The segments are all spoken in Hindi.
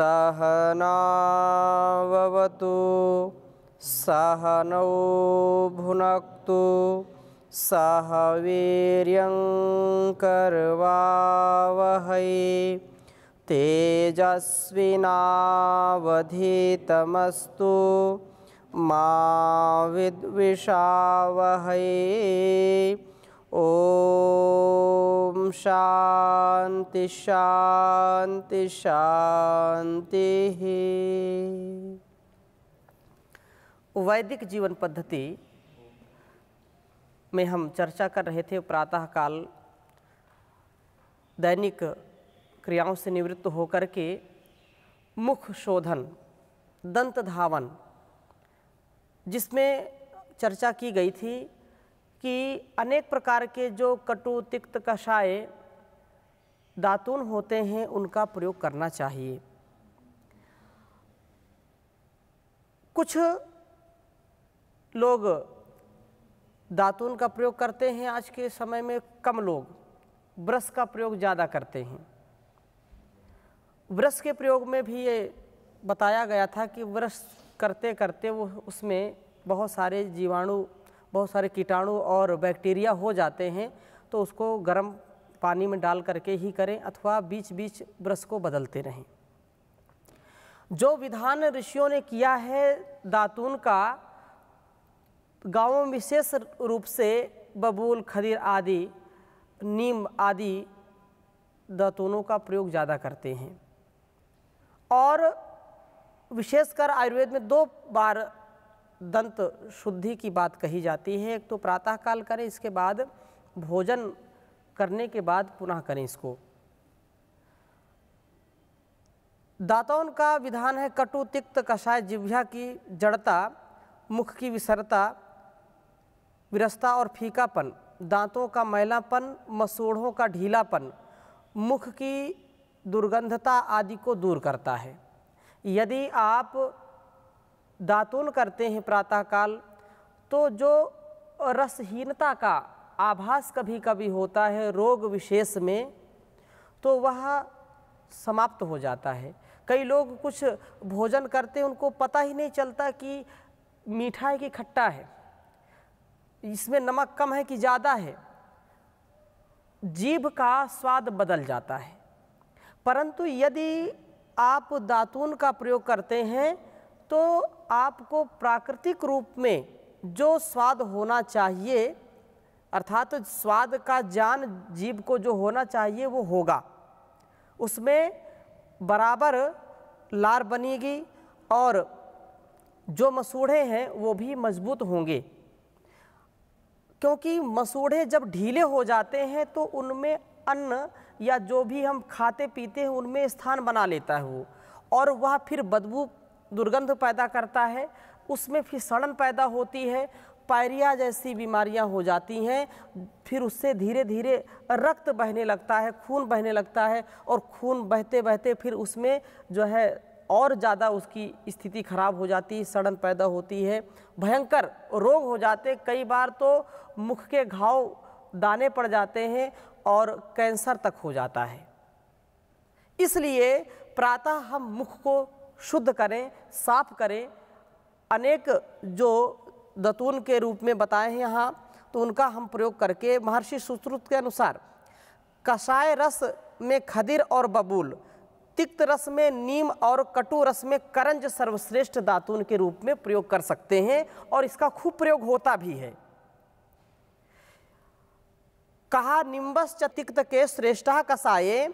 सहनावतु सहनौ भुनक्तु सह वीर्यं कर्वावहै तेजस्विनावधीतमस्तु मा विद्विषावहै ओम शांति शांति शांति वैदिक जीवन पद्धति में हम चर्चा कर रहे थे प्रातःकाल दैनिक क्रियाओं से निवृत्त होकर के मुख शोधन दंत धावन जिसमें चर्चा की गई थी कि अनेक प्रकार के जो कटु तिक्त कषाय दातुन होते हैं उनका प्रयोग करना चाहिए कुछ लोग दातून का प्रयोग करते हैं आज के समय में कम लोग ब्रश का प्रयोग ज़्यादा करते हैं ब्रश के प्रयोग में भी ये बताया गया था कि ब्रश करते करते वो उसमें बहुत सारे जीवाणु बहुत सारे कीटाणु और बैक्टीरिया हो जाते हैं तो उसको गर्म पानी में डाल करके ही करें अथवा बीच बीच ब्रश को बदलते रहें जो विधान ऋषियों ने किया है दातून का गांवों में विशेष रूप से बबूल खदीर आदि नीम आदि दातूनों का प्रयोग ज़्यादा करते हैं और विशेषकर आयुर्वेद में दो बार दंत शुद्धि की बात कही जाती है एक तो प्रातःकाल करें इसके बाद भोजन करने के बाद पुनः करें इसको दातों का विधान है कटु तिक्त कषाय जिव्या की जड़ता मुख की विसरता विरसता और फीकापन दांतों का मैलापन मसूढ़ों का ढीलापन मुख की दुर्गंधता आदि को दूर करता है यदि आप दातुन करते हैं प्रातःकाल तो जो रसहीनता का आभास कभी कभी होता है रोग विशेष में तो वह समाप्त हो जाता है कई लोग कुछ भोजन करते हैं उनको पता ही नहीं चलता कि मीठा है कि खट्टा है इसमें नमक कम है कि ज़्यादा है जीभ का स्वाद बदल जाता है परंतु यदि आप दातून का प्रयोग करते हैं तो आपको प्राकृतिक रूप में जो स्वाद होना चाहिए अर्थात तो स्वाद का ज्ञान जीव को जो होना चाहिए वो होगा उसमें बराबर लार बनेगी और जो मसूढ़े हैं वो भी मजबूत होंगे क्योंकि मसूढ़े जब ढीले हो जाते हैं तो उनमें अन्न या जो भी हम खाते पीते हैं उनमें स्थान बना लेता है वो और वह फिर बदबू दुर्गंध पैदा करता है उसमें फिर सड़न पैदा होती है पायरिया जैसी बीमारियां हो जाती हैं फिर उससे धीरे धीरे रक्त बहने लगता है खून बहने लगता है और खून बहते बहते फिर उसमें जो है और ज़्यादा उसकी स्थिति खराब हो जाती है सड़न पैदा होती है भयंकर रोग हो जाते कई बार तो मुख के घाव दाने पड़ जाते हैं और कैंसर तक हो जाता है इसलिए प्रातः हम मुख को शुद्ध करें साफ करें अनेक जो दतून के रूप में बताए हैं यहाँ तो उनका हम प्रयोग करके महर्षि सुश्रुत के अनुसार कषाय रस में खदिर और बबूल तिक्त रस में नीम और कटु रस में करंज सर्वश्रेष्ठ दातून के रूप में प्रयोग कर सकते हैं और इसका खूब प्रयोग होता भी है कहा निम्बस च तिक्त के श्रेष्ठ कषाये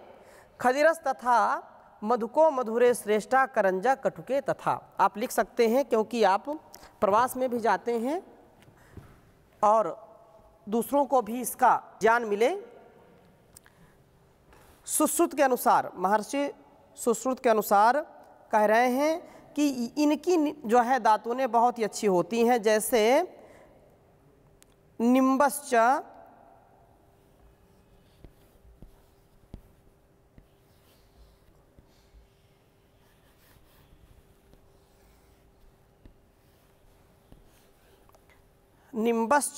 खदिरस तथा मधुको मधुरे श्रेष्ठा करंजा कटुके तथा आप लिख सकते हैं क्योंकि आप प्रवास में भी जाते हैं और दूसरों को भी इसका ज्ञान मिले सुश्रुत के अनुसार महर्षि सुश्रुत के अनुसार कह रहे हैं कि इनकी जो है दातुने बहुत ही अच्छी होती हैं जैसे निम्बश्च निम्बस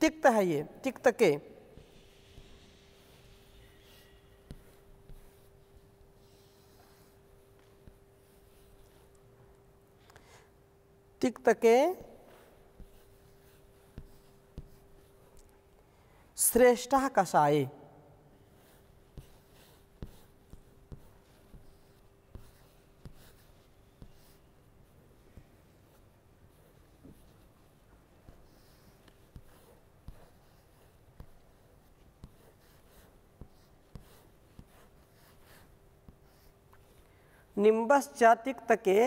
तिक्त है ये तिक्त के तिक्त के श्रेष्ठ कसाई निम्बश्च के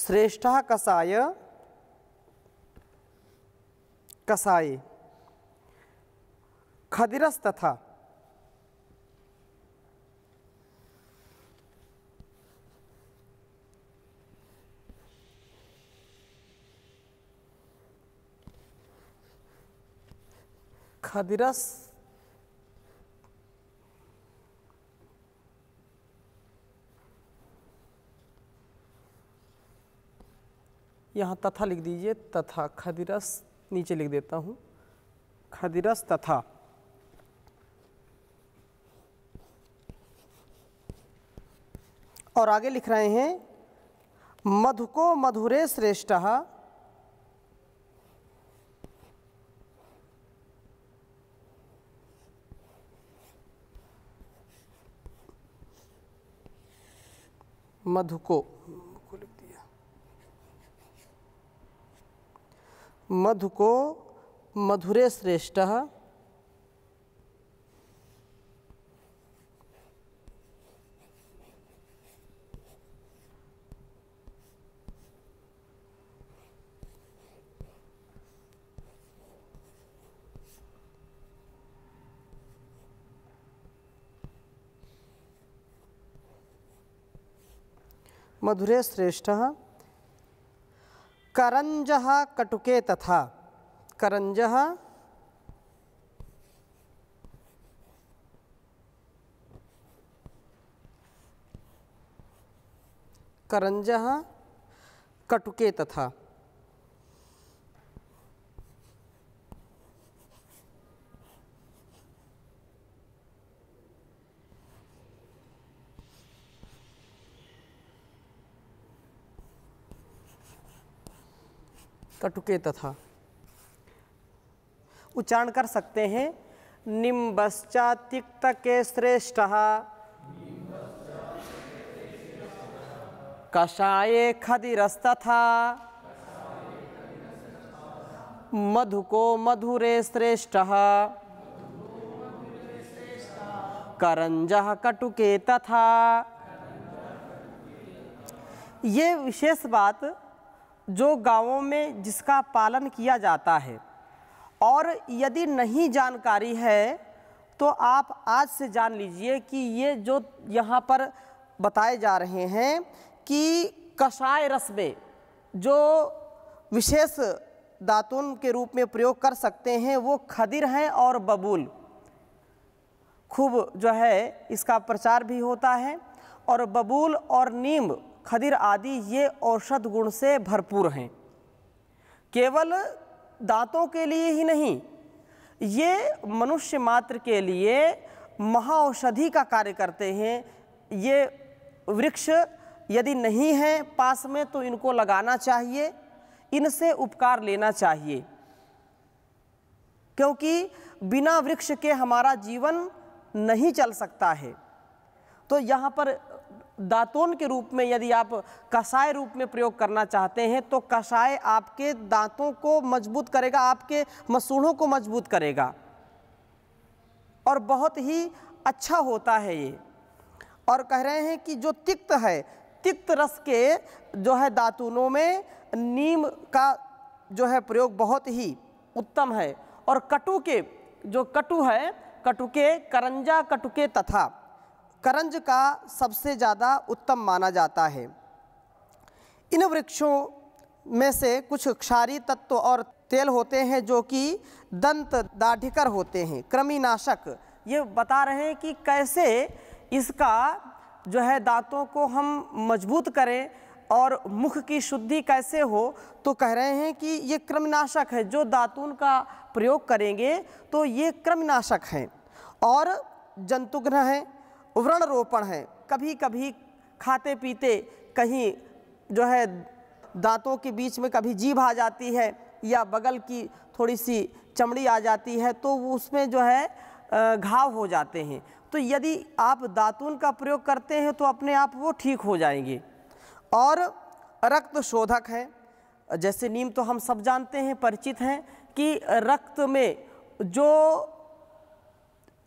श्रेष्ठः कसाय कसाय खदिरस तथा खदिरस यहाँ तथा लिख दीजिए तथा खदिरस नीचे लिख देता हूँ खदिरस तथा और आगे लिख रहे हैं मधुको मधुरे श्रेष्ठ मधुको मधु को मधुरे श्रेष्ठ मधुरे श्रेष्ठ करंज कटुके तथा करंज करंज कटुके तथा कटुके तथा उच्चारण कर सकते हैं निम्बस्ा तिक्त के श्रेष्ठ कषाये खदिरस्तथा मधु को मधुरे श्रेष्ठ करंज कटुके तथा ये विशेष बात जो गांवों में जिसका पालन किया जाता है और यदि नहीं जानकारी है तो आप आज से जान लीजिए कि ये जो यहाँ पर बताए जा रहे हैं कि कषाय रस में जो विशेष दातुन के रूप में प्रयोग कर सकते हैं वो खदिर हैं और बबूल खूब जो है इसका प्रचार भी होता है और बबूल और नीम खदिर आदि ये औषध गुण से भरपूर हैं केवल दांतों के लिए ही नहीं ये मनुष्य मात्र के लिए महाऔषधि का कार्य करते हैं ये वृक्ष यदि नहीं है पास में तो इनको लगाना चाहिए इनसे उपकार लेना चाहिए क्योंकि बिना वृक्ष के हमारा जीवन नहीं चल सकता है तो यहाँ पर दातोन के रूप में यदि आप कसाय रूप में प्रयोग करना चाहते हैं तो कसाय आपके दांतों को मजबूत करेगा आपके मसूड़ों को मजबूत करेगा और बहुत ही अच्छा होता है ये और कह रहे हैं कि जो तिक्त है तिक्त रस के जो है दातूनों में नीम का जो है प्रयोग बहुत ही उत्तम है और कटु के जो कटु है कटुके करंजा कटुके तथा करंज का सबसे ज़्यादा उत्तम माना जाता है इन वृक्षों में से कुछ क्षारी तत्व और तेल होते हैं जो कि दंत दाढ़िकर होते हैं कृमिनाशक ये बता रहे हैं कि कैसे इसका जो है दांतों को हम मजबूत करें और मुख की शुद्धि कैसे हो तो कह रहे हैं कि ये कृमिनाशक है जो दातून का प्रयोग करेंगे तो ये कृमिनाशक हैं और जंतुघ्न हैं रोपण है कभी कभी खाते पीते कहीं जो है दांतों के बीच में कभी जीभ आ जाती है या बगल की थोड़ी सी चमड़ी आ जाती है तो उसमें जो है घाव हो जाते हैं तो यदि आप दातून का प्रयोग करते हैं तो अपने आप वो ठीक हो जाएंगे और रक्त शोधक है जैसे नीम तो हम सब जानते हैं परिचित हैं कि रक्त में जो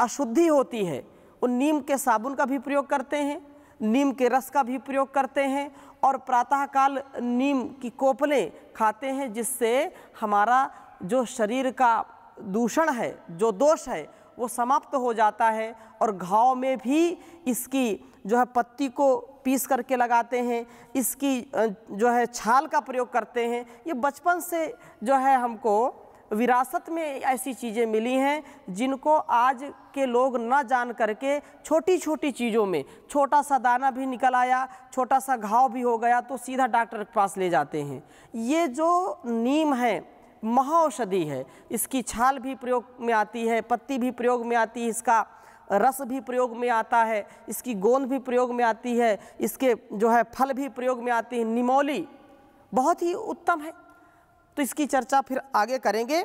अशुद्धि होती है नीम के साबुन का भी प्रयोग करते हैं नीम के रस का भी प्रयोग करते हैं और प्रातःकाल नीम की कोपलें खाते हैं जिससे हमारा जो शरीर का दूषण है जो दोष है वो समाप्त हो जाता है और घाव में भी इसकी जो है पत्ती को पीस करके लगाते हैं इसकी जो है छाल का प्रयोग करते हैं ये बचपन से जो है हमको विरासत में ऐसी चीज़ें मिली हैं जिनको आज के लोग न जान करके छोटी छोटी चीज़ों में छोटा सा दाना भी निकल आया छोटा सा घाव भी हो गया तो सीधा डॉक्टर के पास ले जाते हैं ये जो नीम है औषधि है इसकी छाल भी प्रयोग में आती है पत्ती भी प्रयोग में आती है इसका रस भी प्रयोग में आता है इसकी गोंद भी प्रयोग में आती है इसके जो है फल भी प्रयोग में आती है निमौली बहुत ही उत्तम है तो इसकी चर्चा फिर आगे करेंगे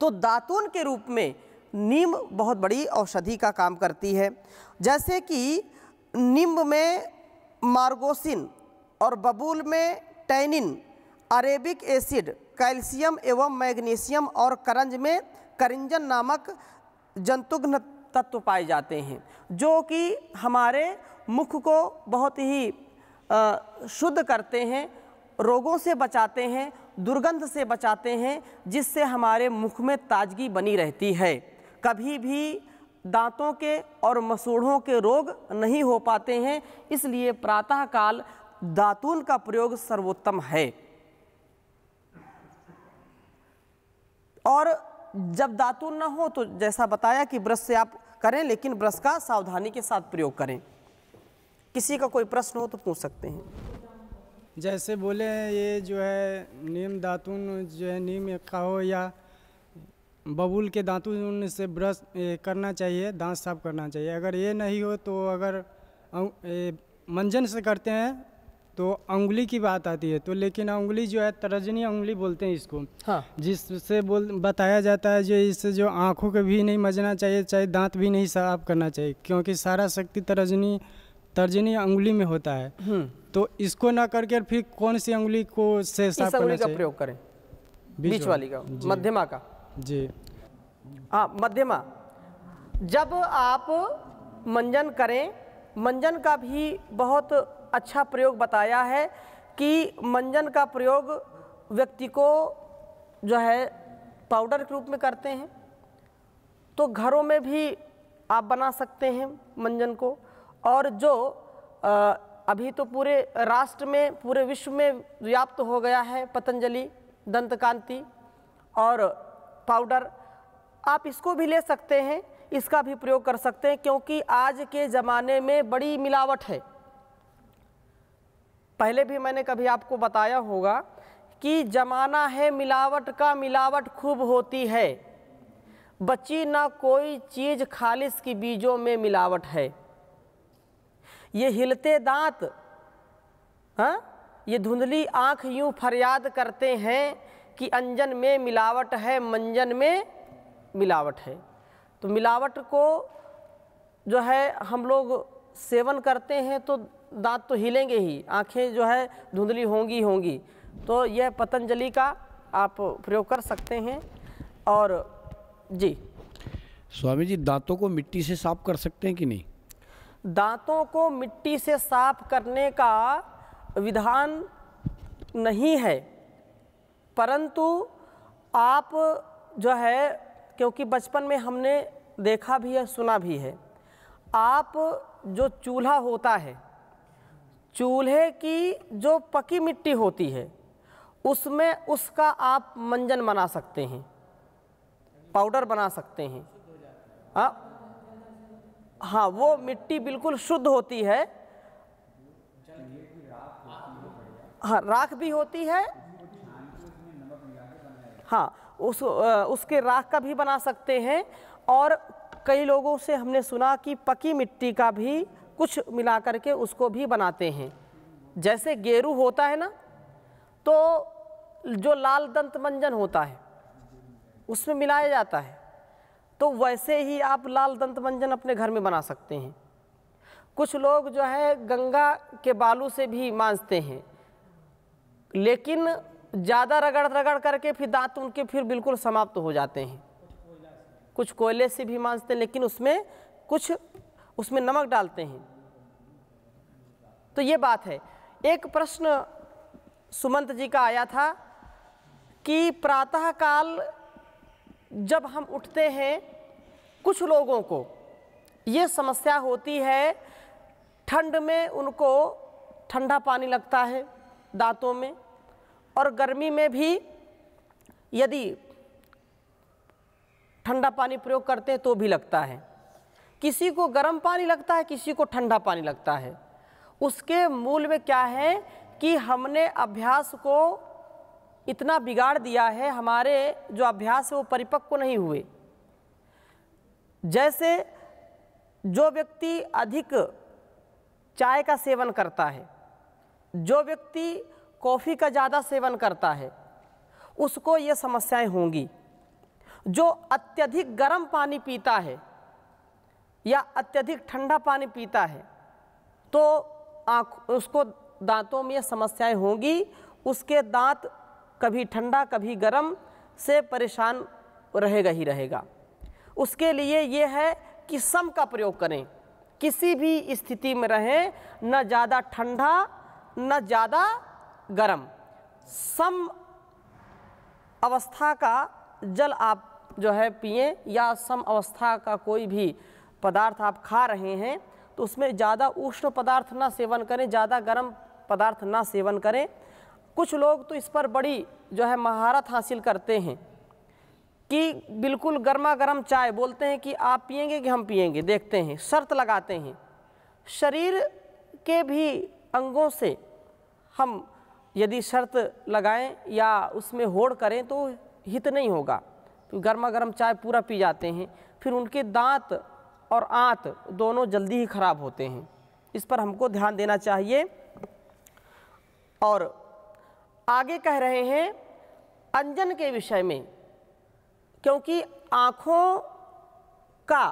तो दातून के रूप में नीम बहुत बड़ी औषधि का काम करती है जैसे कि नीम में मार्गोसिन और बबूल में टैनिन अरेबिक एसिड कैल्शियम एवं मैग्नीशियम और करंज में करिंजन नामक जंतुघ्न तत्व पाए जाते हैं जो कि हमारे मुख को बहुत ही शुद्ध करते हैं रोगों से बचाते हैं दुर्गंध से बचाते हैं जिससे हमारे मुख में ताजगी बनी रहती है कभी भी दांतों के और मसूढ़ों के रोग नहीं हो पाते हैं इसलिए प्रातःकाल दातून का प्रयोग सर्वोत्तम है और जब दातून ना हो तो जैसा बताया कि ब्रश से आप करें लेकिन ब्रश का सावधानी के साथ प्रयोग करें किसी का कोई प्रश्न हो तो पूछ सकते हैं जैसे बोले ये जो है नीम दातुन जो है नीम का हो या बबूल के दातुन से ब्रश करना चाहिए दांत साफ करना चाहिए अगर ये नहीं हो तो अगर अं-, मंजन से करते हैं तो उंगली की बात आती है तो लेकिन उंगली जो है तर्जनी उंगली बोलते हैं इसको हाँ। जिससे बोल बताया जाता है जो इससे जो आँखों के भी नहीं मजना चाहिए चाहे दांत भी नहीं साफ करना चाहिए क्योंकि सारा शक्ति तर्जनी तर्जनी अंगुली में होता है हम्म। तो इसको ना करके फिर कौन सी अंगुली को से साफ करना चाहिए प्रयोग करें बीच वाली का मध्यमा का जी हाँ मध्यमा जब आप मंजन करें मंजन का भी बहुत अच्छा प्रयोग बताया है कि मंजन का प्रयोग व्यक्ति को जो है पाउडर के रूप में करते हैं तो घरों में भी आप बना सकते हैं मंजन को और जो आ, अभी तो पूरे राष्ट्र में पूरे विश्व में व्याप्त हो गया है पतंजलि दंतकांति और पाउडर आप इसको भी ले सकते हैं इसका भी प्रयोग कर सकते हैं क्योंकि आज के ज़माने में बड़ी मिलावट है पहले भी मैंने कभी आपको बताया होगा कि ज़माना है मिलावट का मिलावट खूब होती है बची ना कोई चीज़ खालिश की बीजों में मिलावट है ये हिलते दांत हाँ ये धुंधली आँख यूं फरियाद करते हैं कि अंजन में मिलावट है मंजन में मिलावट है तो मिलावट को जो है हम लोग सेवन करते हैं तो दांत तो हिलेंगे ही आँखें जो है धुंधली होंगी होंगी तो यह पतंजलि का आप प्रयोग कर सकते हैं और जी स्वामी जी दांतों को मिट्टी से साफ कर सकते हैं कि नहीं दांतों को मिट्टी से साफ करने का विधान नहीं है परंतु आप जो है क्योंकि बचपन में हमने देखा भी है सुना भी है आप जो चूल्हा होता है चूल्हे की जो पकी मिट्टी होती है उसमें उसका आप मंजन बना सकते हैं पाउडर बना सकते हैं हाँ हाँ वो मिट्टी बिल्कुल शुद्ध होती है हाँ राख भी होती है हाँ उस उसके राख का भी बना सकते हैं और कई लोगों से हमने सुना कि पकी मिट्टी का भी कुछ मिला करके उसको भी बनाते हैं जैसे गेरू होता है ना तो जो लाल दंत मंजन होता है उसमें मिलाया जाता है तो वैसे ही आप लाल दंत मंजन अपने घर में बना सकते हैं कुछ लोग जो है गंगा के बालू से भी मांजते हैं लेकिन ज़्यादा रगड़ रगड़ करके फिर दांत उनके फिर बिल्कुल समाप्त हो जाते हैं कुछ कोयले से भी मांजते हैं लेकिन उसमें कुछ उसमें नमक डालते हैं तो ये बात है एक प्रश्न सुमंत जी का आया था कि प्रातः काल जब हम उठते हैं कुछ लोगों को ये समस्या होती है ठंड में उनको ठंडा पानी लगता है दांतों में और गर्मी में भी यदि ठंडा पानी प्रयोग करते हैं तो भी लगता है किसी को गर्म पानी लगता है किसी को ठंडा पानी लगता है उसके मूल में क्या है कि हमने अभ्यास को इतना बिगाड़ दिया है हमारे जो अभ्यास है वो परिपक्व नहीं हुए जैसे जो व्यक्ति अधिक चाय का सेवन करता है जो व्यक्ति कॉफ़ी का ज़्यादा सेवन करता है उसको ये समस्याएं होंगी जो अत्यधिक गर्म पानी पीता है या अत्यधिक ठंडा पानी पीता है तो आँख उसको दांतों में ये समस्याएं होंगी उसके दांत कभी ठंडा कभी गर्म से परेशान रहेगा ही रहेगा उसके लिए ये है कि सम का प्रयोग करें किसी भी स्थिति में रहें न ज़्यादा ठंडा न ज़्यादा गर्म सम अवस्था का जल आप जो है पिए या सम अवस्था का कोई भी पदार्थ आप खा रहे हैं तो उसमें ज़्यादा उष्ण पदार्थ ना सेवन करें ज़्यादा गर्म पदार्थ ना सेवन करें कुछ लोग तो इस पर बड़ी जो है महारत हासिल करते हैं कि बिल्कुल गर्मा गर्म चाय बोलते हैं कि आप पियेंगे कि हम पियेंगे देखते हैं शर्त लगाते हैं शरीर के भी अंगों से हम यदि शर्त लगाएं या उसमें होड़ करें तो हित नहीं होगा गर्मा गर्म चाय पूरा पी जाते हैं फिर उनके दांत और आंत दोनों जल्दी ही ख़राब होते हैं इस पर हमको ध्यान देना चाहिए और आगे कह रहे हैं अंजन के विषय में क्योंकि आँखों का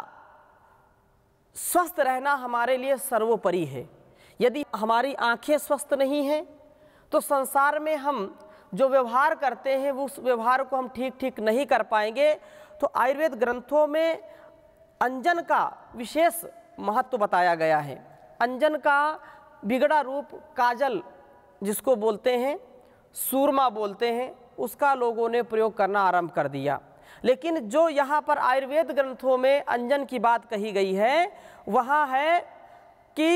स्वस्थ रहना हमारे लिए सर्वोपरि है यदि हमारी आँखें स्वस्थ नहीं हैं तो संसार में हम जो व्यवहार करते हैं वो उस व्यवहार को हम ठीक ठीक नहीं कर पाएंगे तो आयुर्वेद ग्रंथों में अंजन का विशेष महत्व बताया गया है अंजन का बिगड़ा रूप काजल जिसको बोलते हैं सूरमा बोलते हैं उसका लोगों ने प्रयोग करना आरंभ कर दिया लेकिन जो यहाँ पर आयुर्वेद ग्रंथों में अंजन की बात कही गई है वहाँ है कि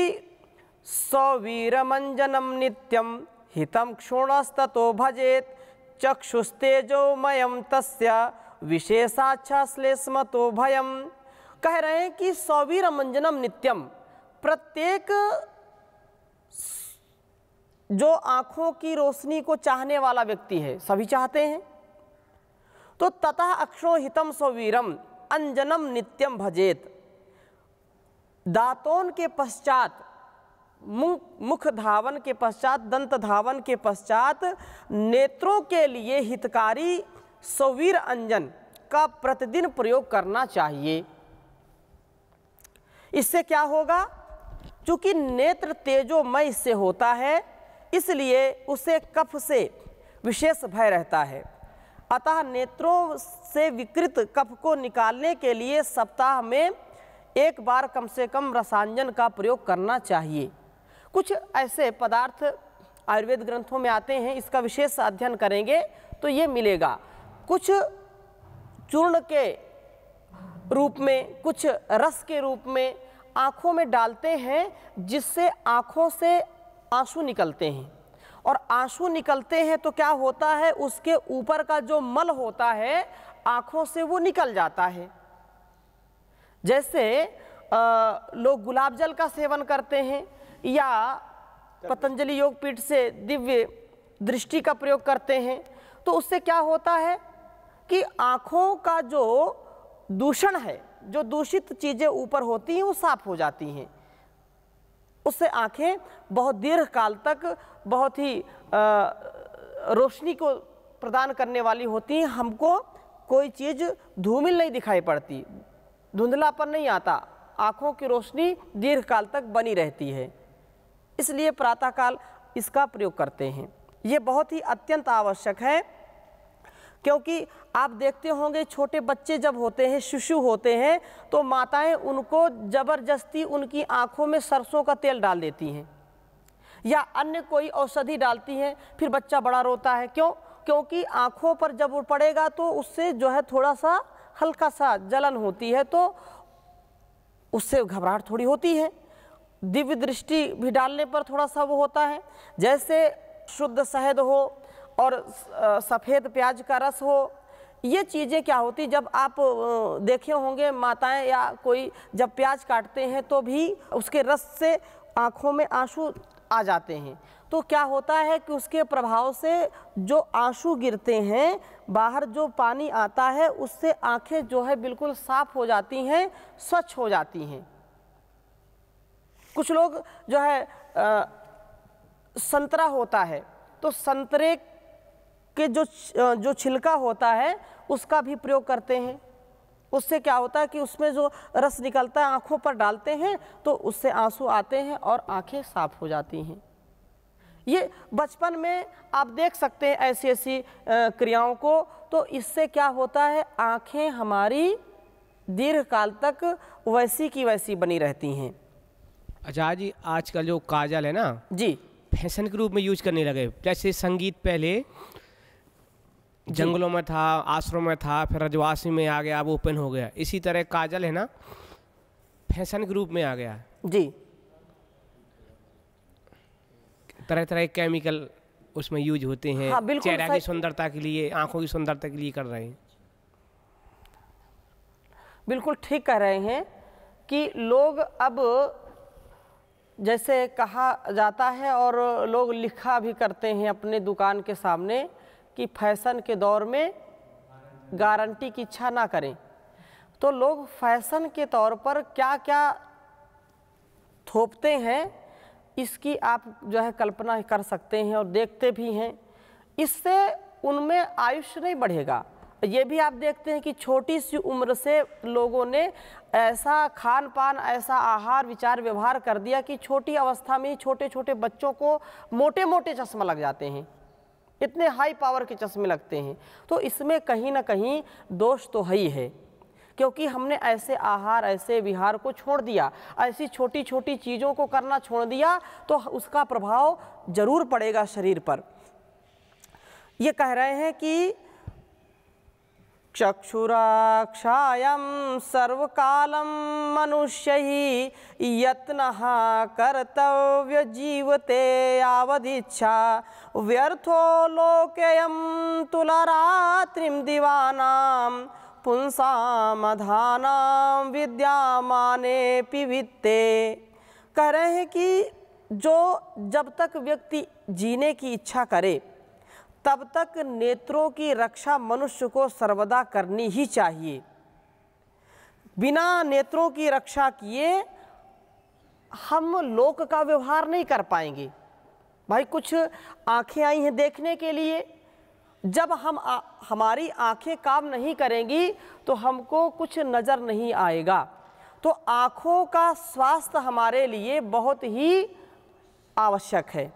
सौवीरमंजनम नित्यम हितम क्षोणस्तो भजेत चक्षुस्तेजोमयम तस्य विशेषाच्छा श्लेष्म तो भयम कह रहे हैं कि सौवीरमंजनम नित्यम प्रत्येक जो आँखों की रोशनी को चाहने वाला व्यक्ति है सभी चाहते हैं तो ततः हितम सौवीरम अंजनम नित्यम भजेत दातोन के पश्चात मुख धावन के पश्चात दंत धावन के पश्चात नेत्रों के लिए हितकारी सौवीर अंजन का प्रतिदिन प्रयोग करना चाहिए इससे क्या होगा चूँकि नेत्र तेजोमय से होता है इसलिए उसे कफ से विशेष भय रहता है अतः नेत्रों से विकृत कफ को निकालने के लिए सप्ताह में एक बार कम से कम रसांजन का प्रयोग करना चाहिए कुछ ऐसे पदार्थ आयुर्वेद ग्रंथों में आते हैं इसका विशेष अध्ययन करेंगे तो ये मिलेगा कुछ चूर्ण के रूप में कुछ रस के रूप में आँखों में डालते हैं जिससे आँखों से आंसू निकलते हैं और आंसू निकलते हैं तो क्या होता है उसके ऊपर का जो मल होता है आँखों से वो निकल जाता है जैसे आ, लोग गुलाब जल का सेवन करते हैं या पतंजलि योग पीठ से दिव्य दृष्टि का प्रयोग करते हैं तो उससे क्या होता है कि आँखों का जो दूषण है जो दूषित चीज़ें ऊपर होती हैं वो साफ हो जाती हैं उससे आंखें बहुत दीर्घ काल तक बहुत ही रोशनी को प्रदान करने वाली होती हैं हमको कोई चीज़ धूमिल नहीं दिखाई पड़ती धुंधलापन नहीं आता आँखों की रोशनी दीर्घकाल तक बनी रहती है इसलिए प्रातःकाल इसका प्रयोग करते हैं ये बहुत ही अत्यंत आवश्यक है क्योंकि आप देखते होंगे छोटे बच्चे जब होते हैं शिशु होते हैं तो माताएं उनको ज़बरदस्ती उनकी आँखों में सरसों का तेल डाल देती हैं या अन्य कोई औषधि डालती हैं फिर बच्चा बड़ा रोता है क्यों क्योंकि आँखों पर जब वो पड़ेगा तो उससे जो है थोड़ा सा हल्का सा जलन होती है तो उससे घबराहट थोड़ी होती है दिव्य दृष्टि भी डालने पर थोड़ा सा वो होता है जैसे शुद्ध शहद हो और सफ़ेद प्याज का रस हो ये चीज़ें क्या होती जब आप देखे होंगे माताएं या कोई जब प्याज काटते हैं तो भी उसके रस से आँखों में आंसू आ जाते हैं तो क्या होता है कि उसके प्रभाव से जो आंसू गिरते हैं बाहर जो पानी आता है उससे आंखें जो है बिल्कुल साफ़ हो जाती हैं स्वच्छ हो जाती हैं कुछ लोग जो है आ, संतरा होता है तो संतरे के जो जो छिलका होता है उसका भी प्रयोग करते हैं उससे क्या होता है कि उसमें जो रस निकलता है आँखों पर डालते हैं तो उससे आंसू आते हैं और आँखें साफ हो जाती हैं ये बचपन में आप देख सकते हैं ऐसी ऐसी क्रियाओं को तो इससे क्या होता है आँखें हमारी दीर्घकाल तक वैसी की वैसी बनी रहती हैं अच्छा जी आजकल जो काजल है ना जी फैशन के रूप में यूज करने लगे जैसे संगीत पहले जंगलों में था आश्रम में था फिर रजवासी में आ गया अब ओपन हो गया इसी तरह काजल है ना फैशन के रूप में आ गया जी तरह तरह केमिकल उसमें यूज होते हैं हाँ, चेहरा की सुंदरता के लिए आंखों की सुंदरता के लिए कर रहे हैं बिल्कुल ठीक कह रहे हैं कि लोग अब जैसे कहा जाता है और लोग लिखा भी करते हैं अपने दुकान के सामने कि फैशन के दौर में गारंटी की इच्छा ना करें तो लोग फैशन के तौर पर क्या क्या थोपते हैं इसकी आप जो है कल्पना कर सकते हैं और देखते भी हैं इससे उनमें आयुष्य नहीं बढ़ेगा ये भी आप देखते हैं कि छोटी सी उम्र से लोगों ने ऐसा खान पान ऐसा आहार विचार व्यवहार कर दिया कि छोटी अवस्था में ही छोटे छोटे बच्चों को मोटे मोटे चश्मा लग जाते हैं इतने हाई पावर के चश्मे लगते हैं तो इसमें कहीं ना कहीं दोष तो है ही है क्योंकि हमने ऐसे आहार ऐसे विहार को छोड़ दिया ऐसी छोटी छोटी चीज़ों को करना छोड़ दिया तो उसका प्रभाव ज़रूर पड़ेगा शरीर पर ये कह रहे हैं कि चक्षुराक्षायं सर्वकालं मनुष्यैः यत्नः जीवते यावदिच्छा व्यर्थो लोकेऽयं तुलरात्रिं दिवानां पुंसामधानां विद्यामाने पिवित्ते कह रहे हैं कि जो जब तक व्यक्ति जीने की इच्छा करे तब तक नेत्रों की रक्षा मनुष्य को सर्वदा करनी ही चाहिए बिना नेत्रों की रक्षा किए हम लोक का व्यवहार नहीं कर पाएंगे भाई कुछ आंखें आई हैं देखने के लिए जब हम आ, हमारी आंखें काम नहीं करेंगी तो हमको कुछ नज़र नहीं आएगा तो आँखों का स्वास्थ्य हमारे लिए बहुत ही आवश्यक है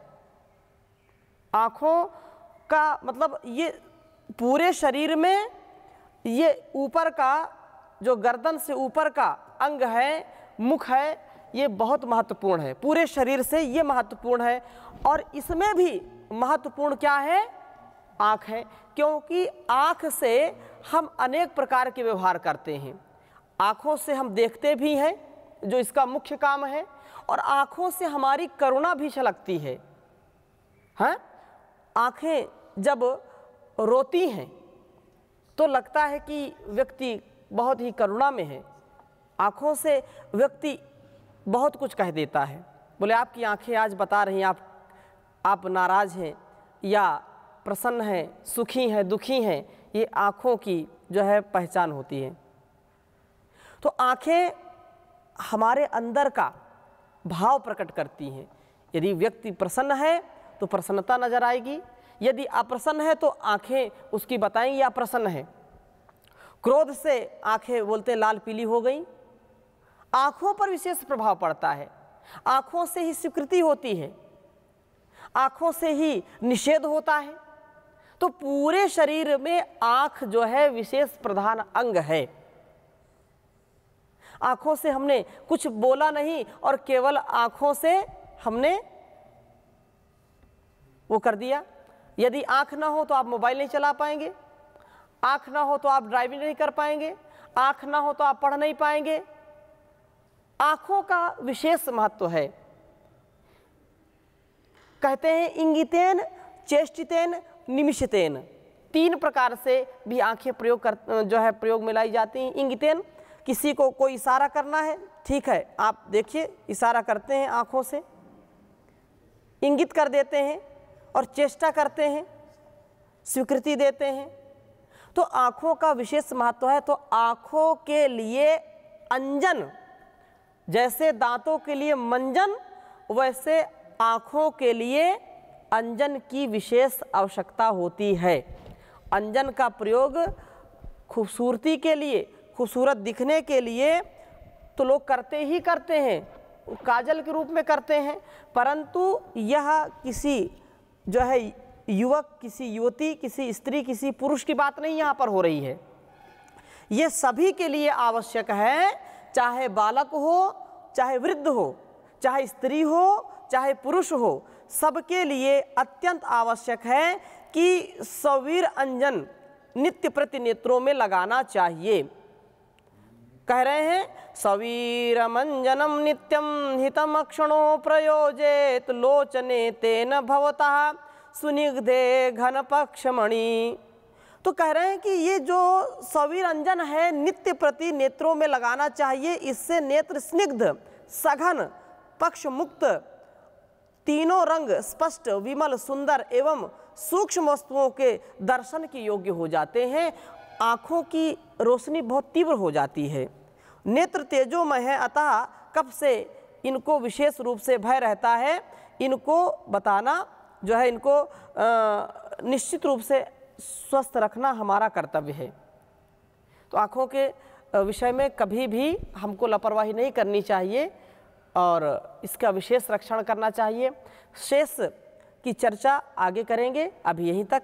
आँखों का मतलब ये पूरे शरीर में ये ऊपर का जो गर्दन से ऊपर का अंग है मुख है ये बहुत महत्वपूर्ण है पूरे शरीर से ये महत्वपूर्ण है और इसमें भी महत्वपूर्ण क्या है आँख है क्योंकि आँख से हम अनेक प्रकार के व्यवहार करते हैं आँखों से हम देखते भी हैं जो इसका मुख्य काम है और आँखों से हमारी करुणा भी छलकती है हाँ आँखें जब रोती हैं तो लगता है कि व्यक्ति बहुत ही करुणा में है आँखों से व्यक्ति बहुत कुछ कह देता है बोले आपकी आंखें आज बता रही हैं आप आप नाराज़ हैं या प्रसन्न हैं सुखी हैं दुखी हैं ये आँखों की जो है पहचान होती है तो आँखें हमारे अंदर का भाव प्रकट करती हैं यदि व्यक्ति प्रसन्न है तो प्रसन्नता नज़र आएगी यदि अप्रसन्न है तो आंखें उसकी बताएं या अप्रसन्न है क्रोध से आंखें बोलते लाल पीली हो गई आंखों पर विशेष प्रभाव पड़ता है आंखों से ही स्वीकृति होती है आंखों से ही निषेध होता है तो पूरे शरीर में आंख जो है विशेष प्रधान अंग है आंखों से हमने कुछ बोला नहीं और केवल आंखों से हमने वो कर दिया यदि आँख ना हो तो आप मोबाइल नहीं चला पाएंगे आँख ना हो तो आप ड्राइविंग नहीं कर पाएंगे आँख ना हो तो आप पढ़ नहीं पाएंगे आँखों का विशेष महत्व है कहते हैं इंगितेन चेष्टितेन निमिषितेन तीन प्रकार से भी आंखें प्रयोग कर जो है प्रयोग में लाई जाती हैं इंगितेन किसी को कोई इशारा करना है ठीक है आप देखिए इशारा करते हैं आँखों से इंगित कर देते हैं और चेष्टा करते हैं स्वीकृति देते हैं तो आँखों का विशेष महत्व है तो आँखों के लिए अंजन जैसे दांतों के लिए मंजन वैसे आँखों के लिए अंजन की विशेष आवश्यकता होती है अंजन का प्रयोग खूबसूरती के लिए खूबसूरत दिखने के लिए तो लोग करते ही करते हैं काजल के रूप में करते हैं परंतु यह किसी जो है युवक किसी युवती किसी स्त्री किसी पुरुष की बात नहीं यहाँ पर हो रही है ये सभी के लिए आवश्यक है चाहे बालक हो चाहे वृद्ध हो चाहे स्त्री हो चाहे पुरुष हो सबके लिए अत्यंत आवश्यक है कि सवीर अंजन नित्य प्रति नेत्रों में लगाना चाहिए कह रहे हैं सवीर मंजनम नित्यम अक्षणों प्रयोजेत लोचने तेन भवता सुनिग्धे घन पक्ष मणि तो कह रहे हैं कि ये जो सवीर अंजन है नित्य प्रति नेत्रों में लगाना चाहिए इससे नेत्र स्निग्ध सघन पक्ष मुक्त तीनों रंग स्पष्ट विमल सुंदर एवं सूक्ष्म वस्तुओं के दर्शन के योग्य हो जाते हैं आँखों की रोशनी बहुत तीव्र हो जाती है नेत्र तेजोमय है अतः कब से इनको विशेष रूप से भय रहता है इनको बताना जो है इनको निश्चित रूप से स्वस्थ रखना हमारा कर्तव्य है तो आँखों के विषय में कभी भी हमको लापरवाही नहीं करनी चाहिए और इसका विशेष रक्षण करना चाहिए शेष की चर्चा आगे करेंगे अभी यहीं तक